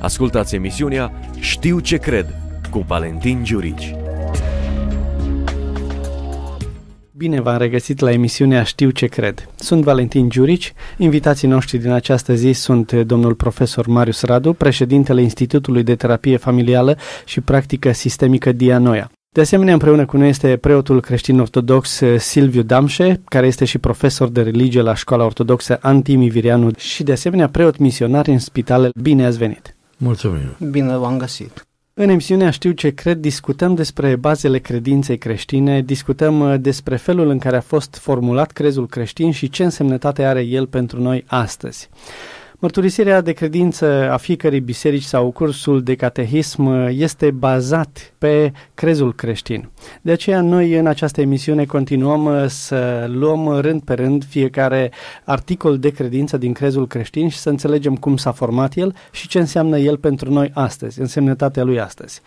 Ascultați emisiunea Știu ce cred cu Valentin Giurici. Bine v-am regăsit la emisiunea Știu ce cred. Sunt Valentin Giurici, invitații noștri din această zi sunt domnul profesor Marius Radu, președintele Institutului de Terapie Familială și Practică Sistemică Dianoia. De asemenea, împreună cu noi este preotul creștin ortodox eh, Silviu Damșe, care este și profesor de religie la Școala Ortodoxă Antimivirianu și de asemenea preot misionar în spitale. Bine ați venit! Mulțumim! Bine v-am găsit! În emisiunea Știu ce cred discutăm despre bazele credinței creștine, discutăm uh, despre felul în care a fost formulat crezul creștin și ce însemnătate are el pentru noi astăzi. Mărturisirea de credință a fiecărei biserici sau cursul de catehism este bazat pe crezul creștin. De aceea noi în această emisiune continuăm să luăm rând pe rând fiecare articol de credință din crezul creștin și să înțelegem cum s-a format el și ce înseamnă el pentru noi astăzi, însemnătatea lui astăzi.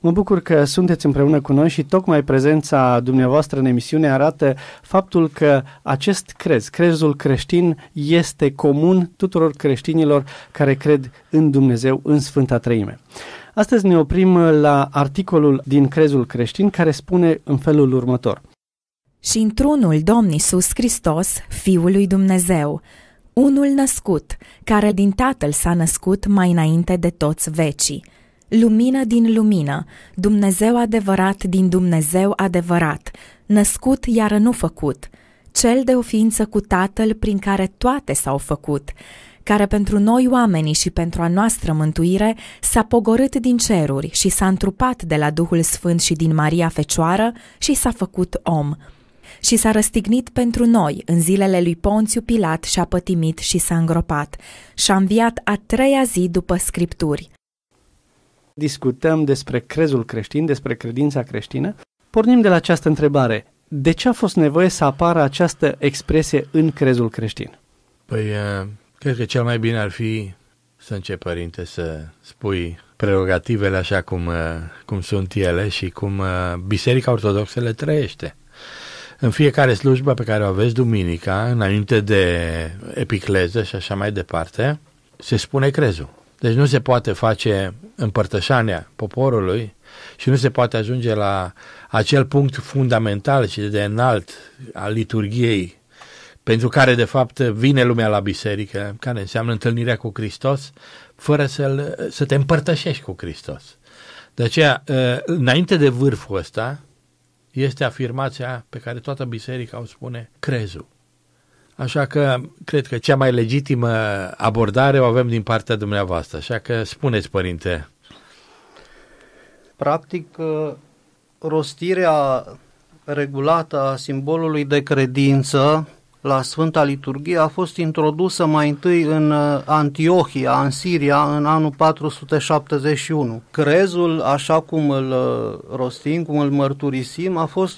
Mă bucur că sunteți împreună cu noi și tocmai prezența dumneavoastră în emisiune arată faptul că acest crez, crezul creștin, este comun tuturor creștinilor creștinilor care cred în Dumnezeu, în Sfânta Treime. Astăzi ne oprim uh, la articolul din Crezul creștin care spune în felul următor. Și într-unul Domn Iisus Hristos, Fiul lui Dumnezeu, unul născut, care din Tatăl s-a născut mai înainte de toți vecii, lumină din lumină, Dumnezeu adevărat din Dumnezeu adevărat, născut iar nu făcut, cel de o ființă cu Tatăl prin care toate s-au făcut, care pentru noi oamenii și pentru a noastră mântuire s-a pogorât din ceruri și s-a întrupat de la Duhul Sfânt și din Maria Fecioară și s-a făcut om. Și s-a răstignit pentru noi în zilele lui Ponțiu Pilat și-a pătimit și s-a îngropat și a înviat a treia zi după Scripturi. Discutăm despre crezul creștin, despre credința creștină. Pornim de la această întrebare. De ce a fost nevoie să apară această expresie în crezul creștin? Păi, Cred că cel mai bine ar fi să începi, părinte, să spui prerogativele așa cum, uh, cum sunt ele și cum uh, Biserica Ortodoxă le trăiește. În fiecare slujbă pe care o aveți duminica, înainte de epicleză și așa mai departe, se spune crezul. Deci nu se poate face împărtășania poporului și nu se poate ajunge la acel punct fundamental și de înalt al liturgiei pentru care de fapt vine lumea la biserică, care înseamnă întâlnirea cu Hristos, fără să să te împărtășești cu Hristos. De aceea, ă, înainte de vârful ăsta, este afirmația pe care toată biserica o spune, crezul. Așa că cred că cea mai legitimă abordare o avem din partea dumneavoastră. Așa că spuneți, părinte. Practic, ă, rostirea regulată a simbolului de credință la Sfânta Liturghie a fost introdusă mai întâi în uh, Antiohia, în Siria, în anul 471. Crezul, așa cum îl uh, rostim, cum îl mărturisim, a fost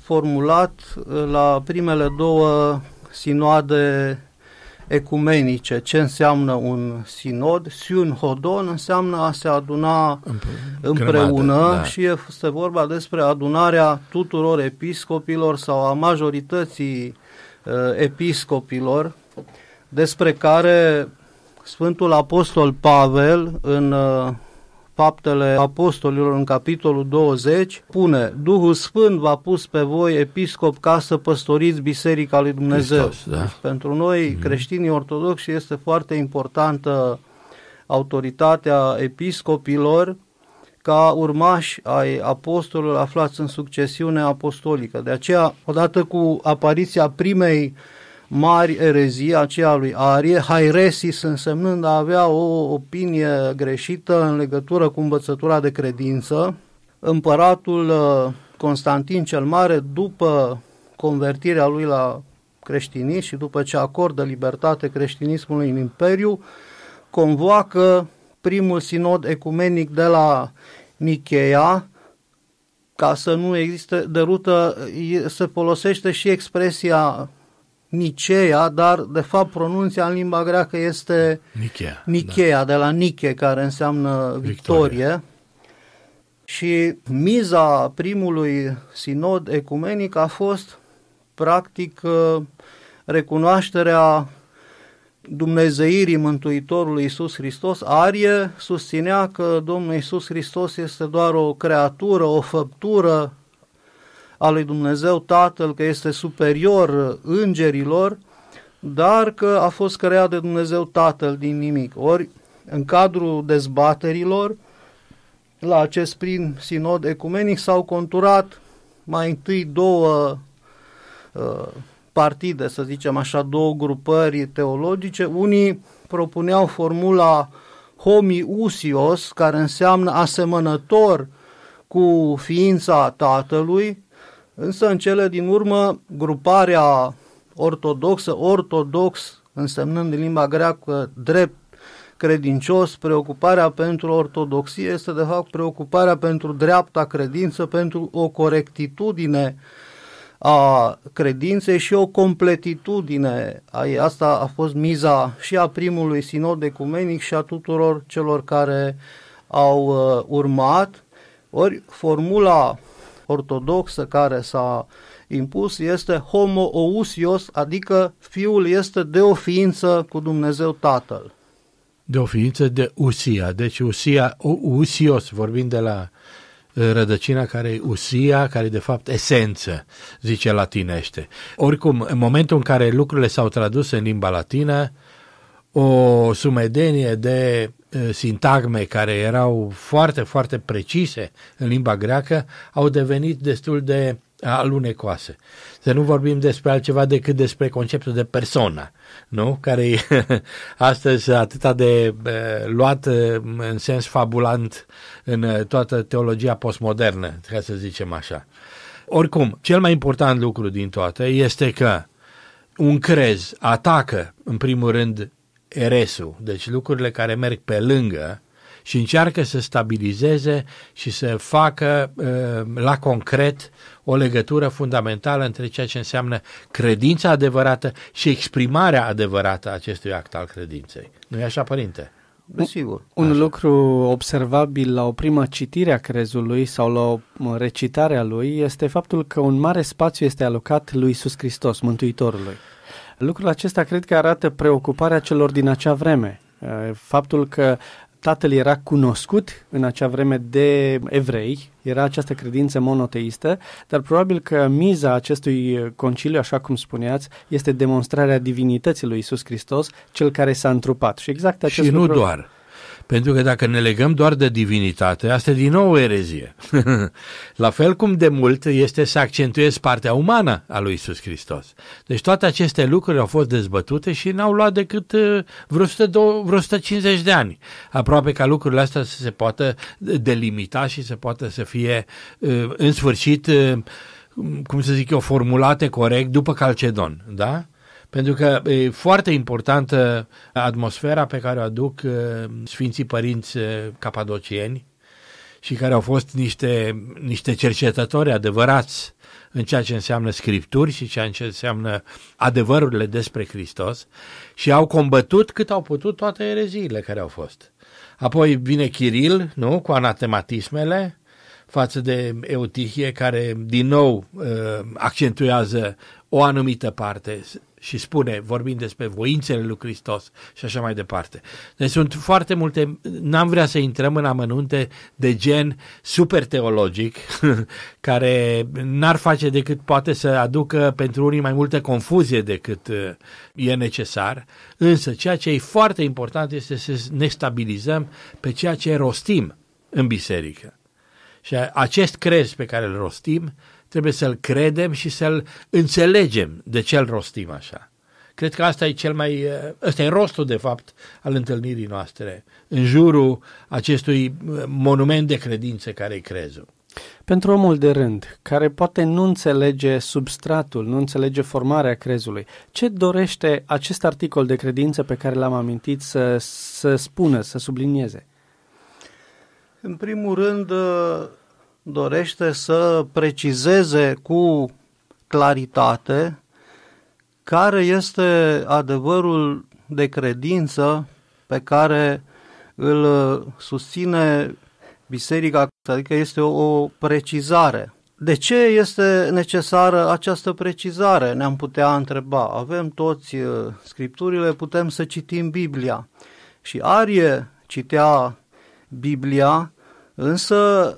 formulat uh, la primele două sinoade ecumenice. Ce înseamnă un sinod? hodon înseamnă a se aduna împreună da. și este vorba despre adunarea tuturor episcopilor sau a majorității Uh, episcopilor, despre care Sfântul Apostol Pavel în uh, Faptele Apostolilor în capitolul 20 pune Duhul Sfânt v-a pus pe voi episcop ca să păstoriți biserica lui Dumnezeu. Hristos, da. deci, pentru noi mm. creștinii ortodoxi este foarte importantă autoritatea episcopilor ca urmași ai apostolului aflați în succesiune apostolică. De aceea, odată cu apariția primei mari erezii, aceea lui Arie, Hairesis însemnând a avea o opinie greșită în legătură cu învățătura de credință, împăratul uh, Constantin cel Mare, după convertirea lui la creștinism și după ce acordă libertate creștinismului în imperiu, convoacă primul sinod ecumenic de la Nicheia, ca să nu există de rută, se folosește și expresia Niceea, dar de fapt pronunția în limba greacă este Nicheia, Nicheia da. de la Niche, care înseamnă victorie. victorie. Și miza primului sinod ecumenic a fost practic recunoașterea dumnezeirii Mântuitorului Iisus Hristos, Arie susținea că Domnul Iisus Hristos este doar o creatură, o făptură a lui Dumnezeu Tatăl, că este superior îngerilor, dar că a fost creat de Dumnezeu Tatăl din nimic. Ori, în cadrul dezbaterilor, la acest prim sinod ecumenic s-au conturat mai întâi două uh, partide, să zicem așa, două grupări teologice. Unii propuneau formula homiusios, care înseamnă asemănător cu ființa tatălui, însă în cele din urmă gruparea ortodoxă, ortodox însemnând în limba greacă drept credincios, preocuparea pentru ortodoxie este de fapt preocuparea pentru dreapta credință, pentru o corectitudine uh, a credinței și o completitudine. Asta a fost miza și a primului sinod ecumenic și a tuturor celor care au uh, urmat. Ori formula ortodoxă care s-a impus este homo ousios, adică fiul este de o ființă cu Dumnezeu Tatăl. De o ființă de usia, deci usia, usios, vorbind de la uh, rădăcina care e usia, care e de fapt esență, zice latinește. Oricum, în momentul în care lucrurile s-au tradus în limba latină, o sumedenie de sintagme care erau foarte, foarte precise în limba greacă au devenit destul de alunecoase. Să nu vorbim despre altceva decât despre conceptul de persoană, nu? care e astăzi atâta de eh, luat eh, în sens fabulant în eh, toată teologia postmodernă, ca să zicem așa. Oricum, cel mai important lucru din toate este că un crez atacă, în primul rând, eresul, deci lucrurile care merg pe lângă și încearcă să stabilizeze și să facă la concret o legătură fundamentală între ceea ce înseamnă credința adevărată și exprimarea adevărată a acestui act al credinței. Nu e așa, părinte? Sigur. Un așa. lucru observabil la o primă citire a crezului sau la o recitare a lui este faptul că un mare spațiu este alocat lui Iisus Hristos, Mântuitorului. Lucrul acesta cred că arată preocuparea celor din acea vreme. Eh, faptul că tatăl era cunoscut în acea vreme de evrei, era această credință monoteistă, dar probabil că miza acestui conciliu, așa cum spuneați, este demonstrarea divinității lui Isus Hristos, cel care s-a întrupat. Și exact acest și lucru... nu doar pentru că dacă ne legăm doar de divinitate, asta e din nou o erezie. La fel cum de mult este să accentuezi partea umană a lui Isus Hristos. Deci toate aceste lucruri au fost dezbătute și n-au luat decât uh, vreo, 100, vreo 150 de ani. Aproape ca lucrurile astea să se poată delimita și să poată să fie uh, în sfârșit uh, cum să zic eu, formulate corect după Calcedon, da? pentru că e foarte importantă atmosfera pe care o aduc uh, Sfinții Părinți uh, Capadocieni și care au fost niște, niște cercetători adevărați în ceea ce înseamnă scripturi și ceea ce înseamnă adevărurile despre Hristos și au combătut cât au putut toate ereziile care au fost. Apoi vine Chiril, nu, cu anatematismele, față de Eutihie, care din nou uh, accentuează o anumită parte și spune, vorbind despre voințele lui Hristos și așa mai departe. Deci sunt foarte multe, n-am vrea să intrăm în amănunte de gen super teologic, care n-ar face decât poate să aducă pentru unii mai multă confuzie decât uh, e necesar, însă ceea ce e foarte important este să ne stabilizăm pe ceea ce rostim în biserică. Și acest crez pe care îl rostim Trebuie să-l credem și să-l înțelegem de ce l rostim așa. Cred că asta e cel mai, ă, ăsta e rostul de fapt al întâlnirii noastre, în jurul acestui ă, monument de credință care e crezul. Pentru omul de rând, care poate nu înțelege substratul, nu înțelege formarea crezului, ce dorește acest articol de credință pe care l-am amintit să, să spună, să sublinieze? În primul rând, ă, dorește să precizeze cu claritate care este adevărul de credință pe care îl susține Biserica, adică este o precizare. De ce este necesară această precizare? Ne-am putea întreba. Avem toți uh, scripturile, putem să citim Biblia. Și Arie citea Biblia, însă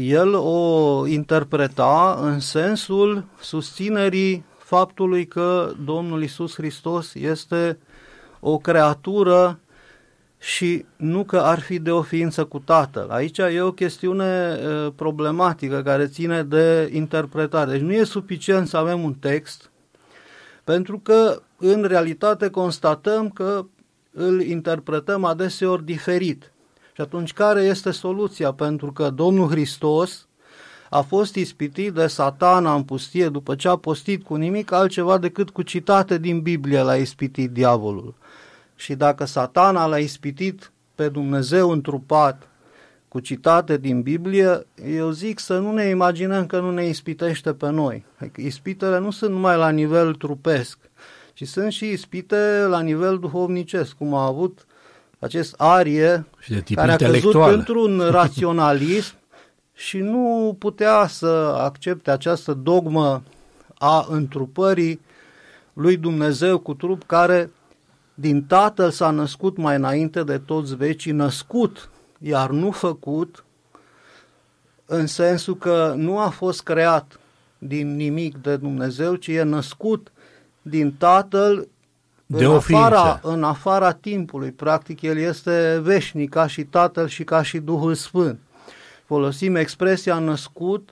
el o interpreta în sensul susținerii faptului că Domnul Isus Hristos este o creatură și nu că ar fi de o ființă cu Tatăl. Aici e o chestiune problematică care ține de interpretare. Deci nu e suficient să avem un text, pentru că în realitate constatăm că îl interpretăm adeseori diferit. Și atunci care este soluția? Pentru că Domnul Hristos a fost ispitit de satana în pustie după ce a postit cu nimic altceva decât cu citate din Biblie l-a ispitit diavolul. Și dacă satana l-a ispitit pe Dumnezeu întrupat cu citate din Biblie, eu zic să nu ne imaginăm că nu ne ispitește pe noi. Adică ispitele nu sunt numai la nivel trupesc, ci sunt și ispite la nivel duhovnicesc, cum a avut acest arie și de tip care a căzut într-un raționalism și nu putea să accepte această dogmă a întrupării lui Dumnezeu cu trup care din Tatăl s-a născut mai înainte de toți vecii, născut, iar nu făcut, în sensul că nu a fost creat din nimic de Dumnezeu, ci e născut din Tatăl de în, afara, în afara timpului, practic, el este veșnic ca și Tatăl și ca și Duhul Sfânt. Folosim expresia născut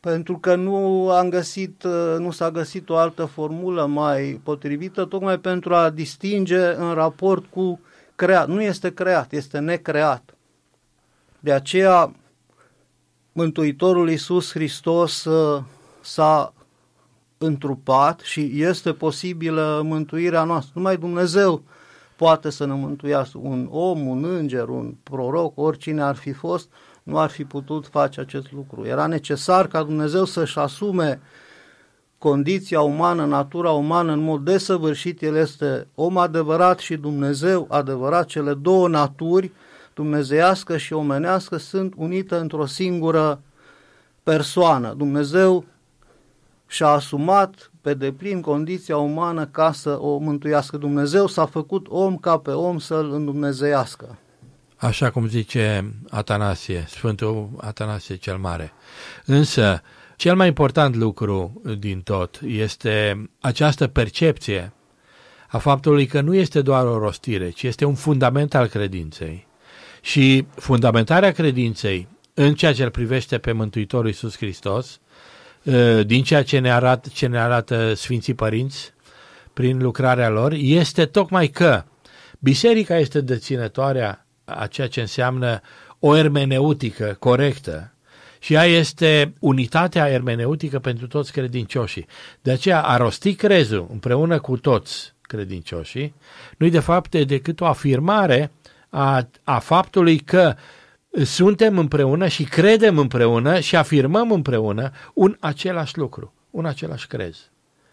pentru că nu am găsit, nu s-a găsit o altă formulă mai potrivită, tocmai pentru a distinge în raport cu creat. Nu este creat, este necreat. De aceea, Mântuitorul Iisus Hristos uh, s-a întrupat și este posibilă mântuirea noastră. Numai Dumnezeu poate să ne mântuiască. Un om, un înger, un proroc, oricine ar fi fost, nu ar fi putut face acest lucru. Era necesar ca Dumnezeu să-și asume condiția umană, natura umană în mod desăvârșit. El este om adevărat și Dumnezeu adevărat. Cele două naturi, dumnezeiască și omenească, sunt unite într-o singură persoană. Dumnezeu și-a asumat pe deplin condiția umană ca să o mântuiască Dumnezeu, s-a făcut om ca pe om să-l îndumnezeiască. Așa cum zice Atanasie, Sfântul Atanasie cel Mare. Însă, cel mai important lucru din tot este această percepție a faptului că nu este doar o rostire, ci este un fundament al credinței. Și fundamentarea credinței în ceea ce îl privește pe Mântuitorul Iisus Hristos Eh, din ceea ce ne, arată, ce ne arată Sfinții Părinți prin lucrarea lor, este tocmai că biserica este deținătoarea a ceea ce înseamnă o ermeneutică corectă și ea este unitatea ermeneutică pentru toți credincioșii. De aceea a rosti crezul împreună cu toți credincioșii nu-i de fapt decât o afirmare a, a faptului că uh, suntem împreună și credem împreună și afirmăm împreună un același lucru, un același crez.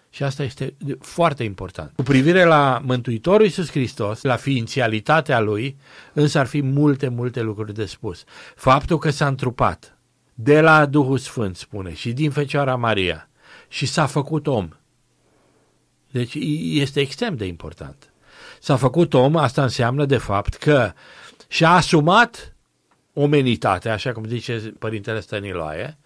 Și asta este foarte important. Cu privire la Mântuitorul Iisus Hristos, la ființialitatea Lui, însă ar fi multe, multe lucruri de spus. Faptul că s-a întrupat de la Duhul Sfânt, spune, și din Fecioara Maria, și s-a făcut om. Deci este extrem de important. S-a făcut om, asta înseamnă de fapt că și-a asumat omenitate, așa cum zice Părintele Stăniloae,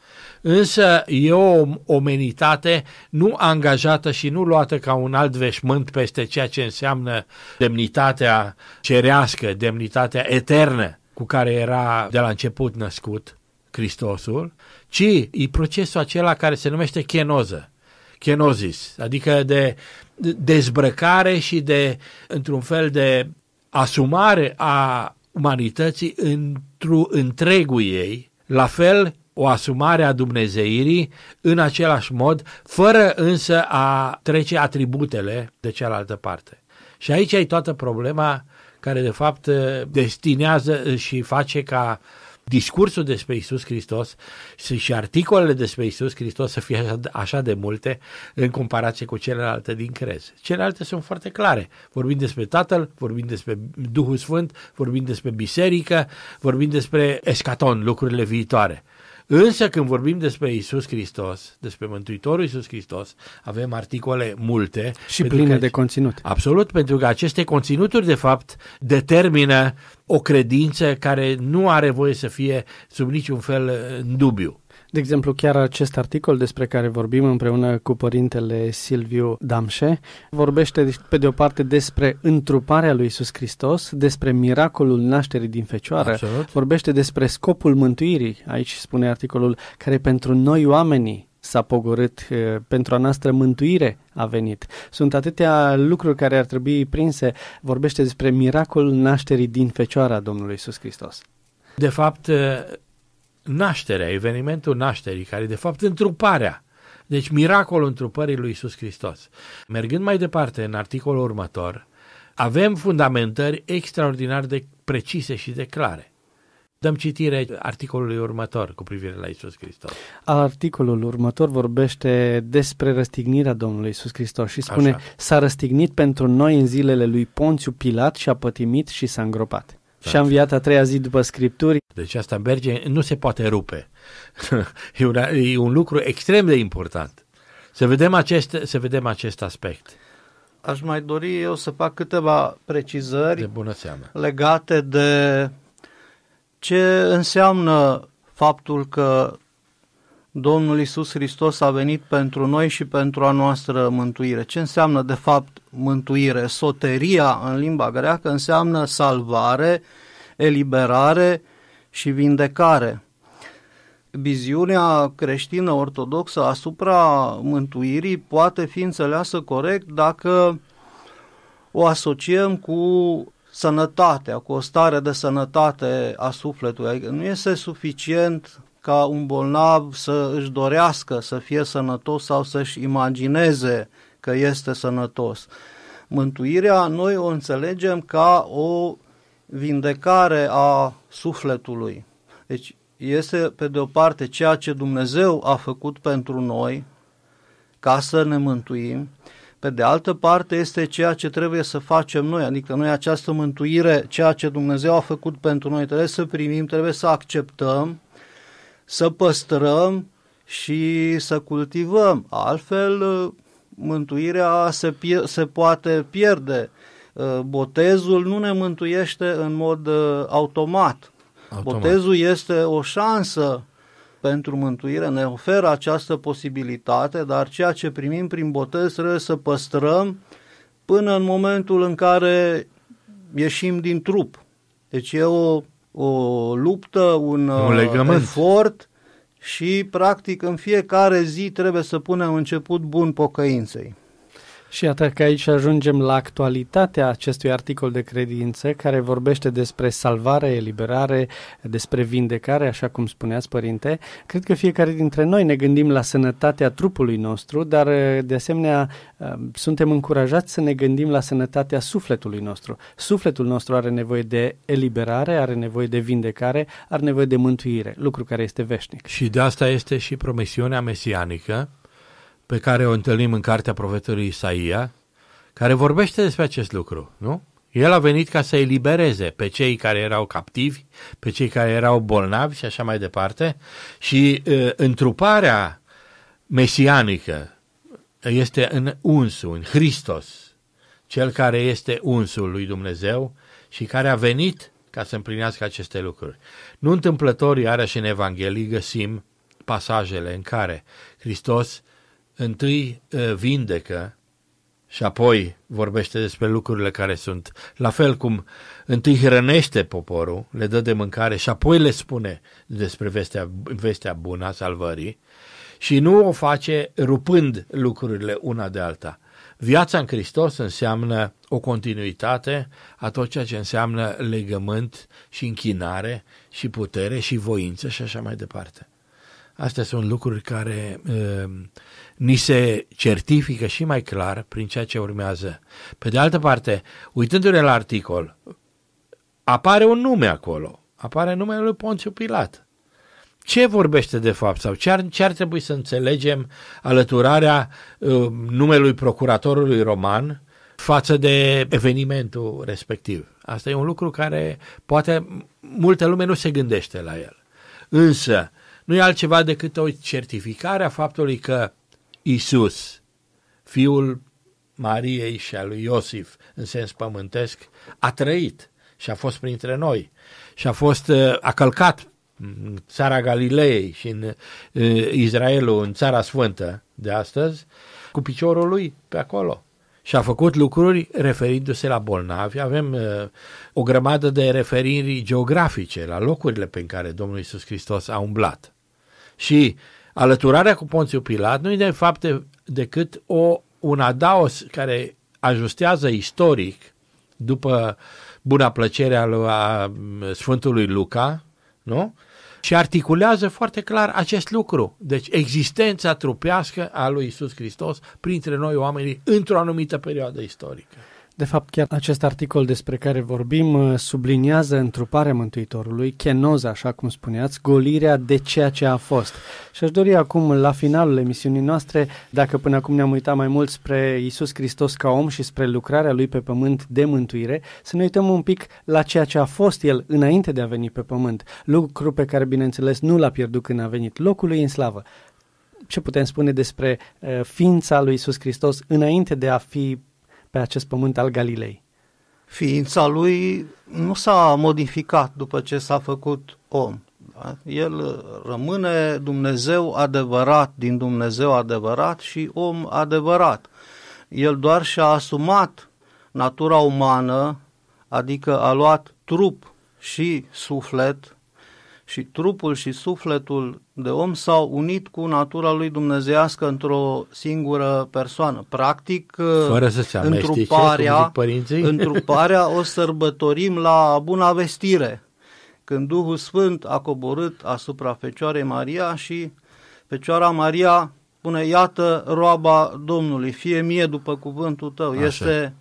însă e o omenitate nu angajată și nu luată ca un alt veșmânt peste ceea ce înseamnă demnitatea cerească, demnitatea eternă cu care era de la început născut Hristosul, ci e procesul acela care se numește chenoză, chenozis, adică de dezbrăcare și de, într-un fel, de asumare a umanității în spectru întregul ei, la fel o asumare a dumnezeirii în același mod, fără însă a trece atributele de cealaltă parte. Și aici e toată problema care de fapt destinează și face ca discursul despre Isus Hristos și articolele despre Isus Hristos să fie așa, de multe în comparație cu celelalte din crez. Celelalte sunt foarte clare. Vorbim despre Tatăl, vorbim despre Duhul Sfânt, vorbim despre biserică, vorbim despre escaton, lucrurile viitoare. Însă când vorbim despre Isus Hristos, despre Mântuitorul Isus Hristos, avem articole multe. Și pline că, de conținut. Absolut, pentru că aceste conținuturi, de fapt, determină o credință care nu are voie să fie sub niciun fel uh, în dubiu. De exemplu, chiar acest articol despre care vorbim împreună cu părintele Silviu Damșe vorbește pe de o parte despre întruparea lui Isus Hristos, despre miracolul nașterii din fecioară, Absolut. vorbește despre scopul mântuirii, aici spune articolul, care pentru noi oamenii s-a pogorât, pentru a noastră mântuire a venit. Sunt atâtea lucruri care ar trebui prinse. Vorbește despre miracolul nașterii din Fecioara Domnului Iisus Hristos. De fapt, nașterea, evenimentul nașterii, care de fapt întruparea, deci miracolul întrupării lui Isus Hristos. Mergând mai departe în articolul următor, avem fundamentări extraordinar de precise și de clare. Dăm citire articolului următor cu privire la Isus Hristos. Articolul următor vorbește despre răstignirea Domnului Isus Hristos și spune Așa. s-a răstignit pentru noi în zilele lui Ponțiu Pilat și a pătimit și s-a îngropat. Exact. Și a înviat a treia zi după Scripturi. Deci asta merge, nu se poate rupe. e, un, e un lucru extrem de important. Să vedem, acest, să vedem acest aspect. Aș mai dori eu să fac câteva precizări de bună seamă. legate de ce înseamnă faptul că Domnul Isus Hristos a venit pentru noi și pentru a noastră mântuire. Ce înseamnă de fapt mântuire? Soteria în limba greacă înseamnă salvare, eliberare și vindecare. Viziunea creștină ortodoxă asupra mântuirii poate fi înțeleasă corect dacă o asociem cu sănătatea, cu o stare de sănătate a sufletului. Adică nu este suficient ca un bolnav să își dorească să fie sănătos sau să-și imagineze că este sănătos. Mântuirea noi o înțelegem ca o vindecare a sufletului. Deci este pe de o parte ceea ce Dumnezeu a făcut pentru noi ca să ne mântuim, pe de altă parte este ceea ce trebuie să facem noi, adică noi această mântuire, ceea ce Dumnezeu a făcut pentru noi, trebuie să primim, trebuie să acceptăm să păstrăm și să cultivăm. Altfel, uh, mântuirea se, pier- se poate pierde. Uh, botezul nu ne mântuiește în mod uh, automat. automat. Botezul este o șansă pentru mântuire, ne oferă această posibilitate, dar ceea ce primim prin botez trebuie să păstrăm până în momentul în care ieșim din trup. Deci e o o luptă, un, un uh, legământ. efort și practic în fiecare zi trebuie să punem început bun pocăinței. Și iată că aici ajungem la actualitatea acestui articol de credință care vorbește despre salvare, eliberare, despre vindecare, așa cum spuneați, părinte. Cred că fiecare dintre noi ne gândim la sănătatea trupului nostru, dar eh, de asemenea eh, suntem încurajați să ne gândim la sănătatea sufletului nostru. Sufletul nostru are nevoie de eliberare, are nevoie de vindecare, are nevoie de mântuire, lucru care este veșnic. Și de asta este și promisiunea mesianică pe care o întâlnim în cartea profetului Isaia, care vorbește despre acest lucru, nu? El a venit ca să elibereze pe cei care erau captivi, pe cei care erau bolnavi și așa mai departe. Și uh, întruparea mesianică este în unsul, în Hristos, cel care este unsul lui Dumnezeu și care a venit ca să împlinească aceste lucruri. Nu întâmplător, iarăși în Evanghelie găsim pasajele în care Hristos uh, întâi ă, vindecă și apoi vorbește despre lucrurile care sunt. La fel cum întâi hrănește poporul, le dă de mâncare și apoi le spune despre vestea, vestea bună a salvării și nu o face rupând lucrurile una de alta. Viața în Hristos înseamnă o continuitate a tot ceea ce înseamnă legământ și închinare și putere și voință și așa mai departe. Astea sunt lucruri care ehm, ni se certifică și mai clar prin ceea ce urmează. Pe de altă parte, uitându-ne la articol, apare un nume acolo, apare numele lui Ponțiu Pilat. Ce vorbește de fapt sau ce ar, ce ar trebui să înțelegem alăturarea uh, numelui procuratorului roman față de evenimentul respectiv? Asta e un lucru care poate multă lume nu se gândește la el. Însă, uh, nu e altceva decât o certificare a faptului că Isus, fiul Mariei și al lui Iosif, în sens pământesc, a trăit și a fost printre noi și a fost, uh, a călcat în țara Galilei și în uh, Israelul, în țara sfântă de astăzi, cu piciorul lui pe acolo. Și a făcut lucruri referindu-se la bolnavi. Avem uh, o grămadă de referiri geografice la locurile pe care Domnul Isus Hristos a umblat. Și alăturarea cu Ponțiu Pilat nu e de fapt decât o, un adaos care ajustează istoric după buna plăcere a mm, Sfântului Luca, nu? Și articulează foarte clar acest lucru. Deci existența trupească a lui Isus Hristos printre noi oamenii într-o anumită perioadă istorică. De fapt, chiar acest articol despre care vorbim uh, subliniază întruparea Mântuitorului, chenoza, așa cum spuneați, golirea de ceea ce a fost. Și aș dori acum, la finalul emisiunii noastre, dacă până acum ne-am uitat mai mult spre Isus Hristos ca om și spre lucrarea lui pe pământ de mântuire, să ne uităm un pic la ceea ce a fost el înainte de a veni pe pământ, lucru pe care, bineînțeles, nu l-a pierdut când a venit locul lui în slavă ce putem spune despre uh, ființa lui Isus Hristos înainte de a fi pe acest pământ al Galilei. Ființa lui nu s-a modificat după ce s-a făcut om. Da? El rămâne Dumnezeu adevărat din Dumnezeu adevărat și om adevărat. El doar și-a asumat natura umană, adică a luat trup și suflet și trupul și sufletul de om s-au unit cu natura lui dumnezească într-o singură persoană. Practic, Fără să se întruparea, întruparea o sărbătorim la buna vestire, când Duhul Sfânt a coborât asupra Fecioarei Maria și Fecioara Maria spune, iată roaba Domnului, fie mie după cuvântul tău. Așa. Este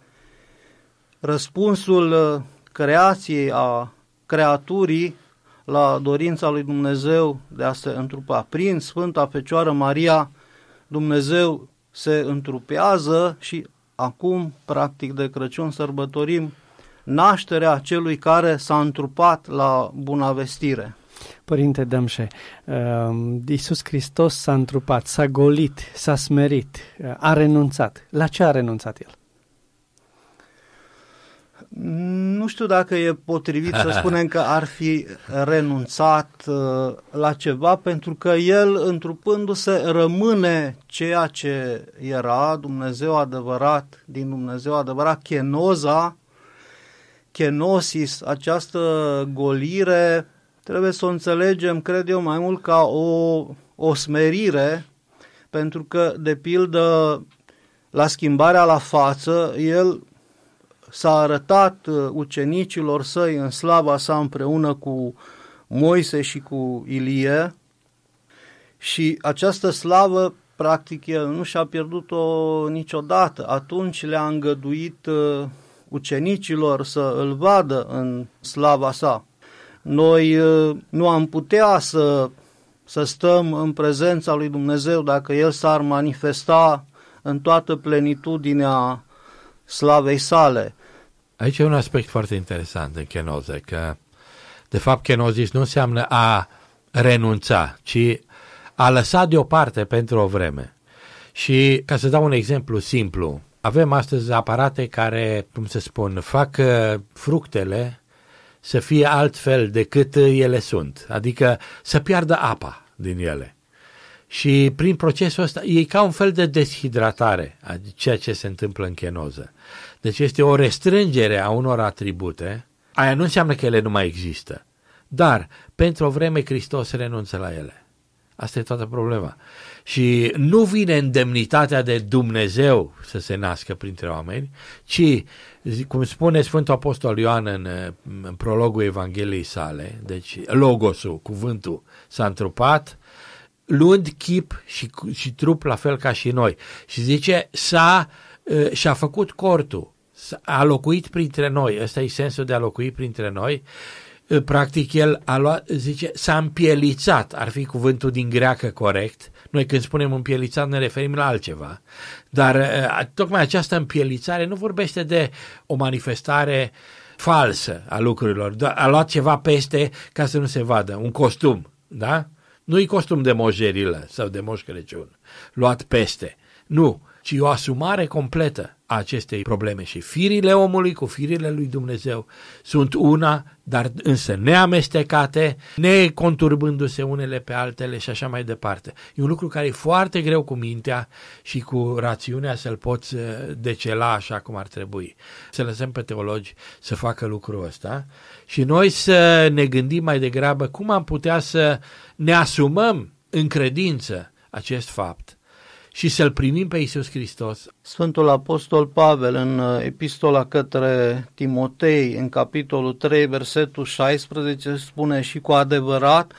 răspunsul uh, creației a creaturii la dorința lui Dumnezeu de a se întrupa. Prin Sfânta Fecioară Maria, Dumnezeu se întrupează și acum, practic, de Crăciun sărbătorim nașterea celui care s-a întrupat la bunavestire. Părinte Dămșe, um, Iisus Hristos s-a întrupat, s-a golit, s-a smerit, uh, a renunțat. La ce a renunțat El? Nu știu dacă e potrivit să spunem că ar fi renunțat uh, la ceva, pentru că el, întrupându-se, rămâne ceea ce era Dumnezeu adevărat, din Dumnezeu adevărat, chenoza, chenosis, această golire, trebuie să o înțelegem, cred eu, mai mult ca o, o smerire, pentru că, de pildă, la schimbarea la față, el s-a arătat uh, ucenicilor săi în slava sa împreună cu Moise și cu Ilie și această slavă practic el nu și-a pierdut-o niciodată. Atunci le-a îngăduit uh, ucenicilor să îl vadă în slava sa. Noi uh, nu am putea să, să stăm în prezența lui Dumnezeu dacă El s-ar manifesta în toată plenitudinea slavei sale. Aici e un aspect foarte interesant în chenoză, că de fapt chenozis nu înseamnă a renunța, ci a lăsa deoparte pentru o vreme. Și ca să dau un exemplu simplu, avem astăzi aparate care, cum să spun, fac uh, fructele să fie altfel decât uh, ele sunt, adică să piardă apa din ele. Și prin procesul ăsta e ca un fel de deshidratare, ceea ce se întâmplă în chenoză. Deci este o restrângere a unor atribute, aia nu înseamnă că ele nu mai există. Dar, pentru o vreme, Hristos renunță la ele. Asta e toată problema. Și nu vine îndemnitatea de Dumnezeu să se nască printre oameni, ci, cum spune Sfântul Apostol Ioan în, în prologul Evangheliei sale, deci logosul, cuvântul, s-a întrupat, luând chip și, și trup la fel ca și noi. Și zice, s-a, și-a făcut cortul a locuit printre noi, ăsta e sensul de a locui printre noi, practic el a luat, zice, s-a împielițat, ar fi cuvântul din greacă corect, noi când spunem împielițat ne referim la altceva, dar ă, tocmai această împielițare nu vorbește de o manifestare falsă a lucrurilor, a luat ceva peste ca să nu se vadă, un costum, da? Nu-i costum de mojerilă sau de moș Crăciun, luat peste, nu, ci o asumare completă acestei probleme și firile omului cu firile lui Dumnezeu sunt una, dar însă neamestecate, neconturbându-se unele pe altele și așa mai departe. E un lucru care e foarte greu cu mintea și cu rațiunea să-l poți uh, decela așa cum ar trebui. Să lăsăm pe teologi să facă lucrul ăsta și noi să ne gândim mai degrabă cum am putea să ne asumăm în credință acest fapt și să-L primim pe Iisus Hristos. Sfântul Apostol Pavel în uh, epistola către Timotei, în capitolul 3, versetul 16, spune și cu adevărat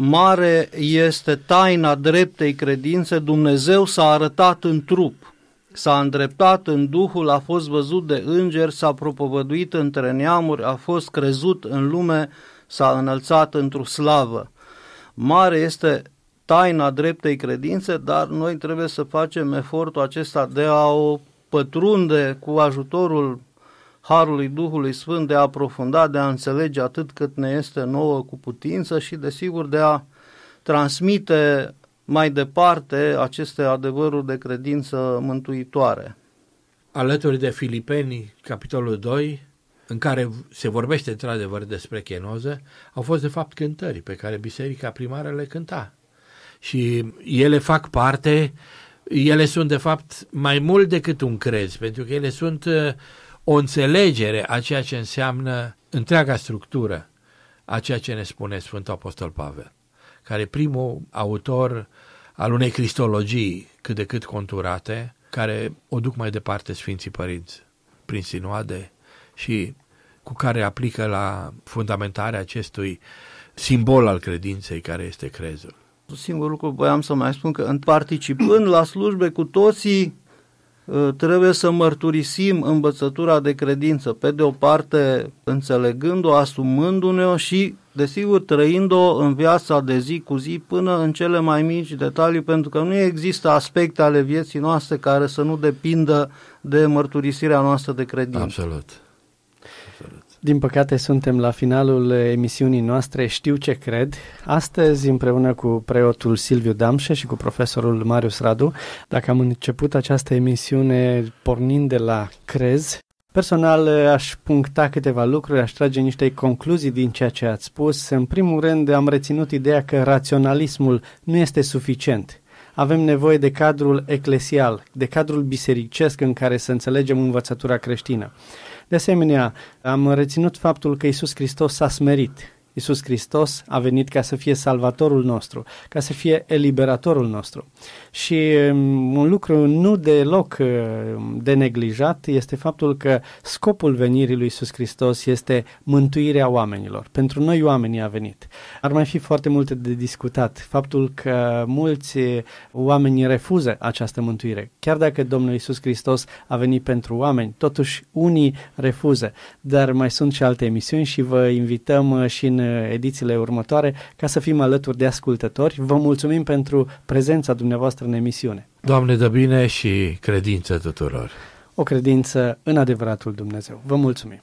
Mare este taina dreptei credințe, Dumnezeu s-a arătat în trup, s-a îndreptat în Duhul, a fost văzut de îngeri, s-a propovăduit între neamuri, a fost crezut în lume, s-a înălțat într-o slavă. Mare este taina dreptei credințe, dar noi trebuie să facem efortul acesta de a o pătrunde cu ajutorul Harului Duhului Sfânt, de a aprofunda, de a înțelege atât cât ne este nouă cu putință și, desigur, de a transmite mai departe aceste adevăruri de credință mântuitoare. Alături de Filipeni, capitolul 2, în care se vorbește într-adevăr despre chenoză, au fost de fapt cântări pe care biserica primară le cânta și ele fac parte, ele sunt de fapt mai mult decât un crez, pentru că ele sunt uh, o înțelegere a ceea ce înseamnă întreaga structură a ceea ce ne spune Sfântul Apostol Pavel, care e primul autor al unei cristologii cât de cât conturate, care o duc mai departe Sfinții Părinți prin sinoade și cu care aplică la fundamentarea acestui simbol al credinței care este crezul singurul lucru voiam să mai spun că în participând la slujbe cu toții ă, trebuie să mărturisim învățătura de credință, pe de o parte înțelegând-o, asumându-ne-o și, desigur, trăind-o în viața de zi cu zi până în cele mai mici detalii, pentru că nu există aspecte ale vieții noastre care să nu depindă de mărturisirea noastră de credință. Absolut. Din păcate suntem la finalul emisiunii noastre Știu ce cred. Astăzi împreună cu preotul Silviu Damșe și cu profesorul Marius Radu, dacă am început această emisiune pornind de la crez, Personal aș puncta câteva lucruri, aș trage niște concluzii din ceea ce ați spus. În primul rând am reținut ideea că raționalismul nu este suficient avem nevoie de cadrul eclesial, de cadrul bisericesc în care să înțelegem învățătura creștină. De asemenea, am reținut faptul că Isus Hristos s-a smerit Isus Hristos a venit ca să fie salvatorul nostru, ca să fie eliberatorul nostru. Și um, un lucru nu deloc uh, de neglijat este faptul că scopul venirii lui Isus Hristos este mântuirea oamenilor. Pentru noi oamenii a venit. Ar mai fi foarte multe de discutat. Faptul că mulți oameni refuză această mântuire. Chiar dacă Domnul Isus Hristos a venit pentru oameni, totuși unii refuză. Dar mai sunt și alte emisiuni și vă invităm uh, și în edițiile următoare ca să fim alături de ascultători. Vă mulțumim pentru prezența dumneavoastră în emisiune. Doamne, dă bine și credință tuturor! O credință în adevăratul Dumnezeu. Vă mulțumim!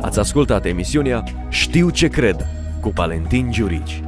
Ați ascultat emisiunea Știu ce cred cu Valentin Giurici.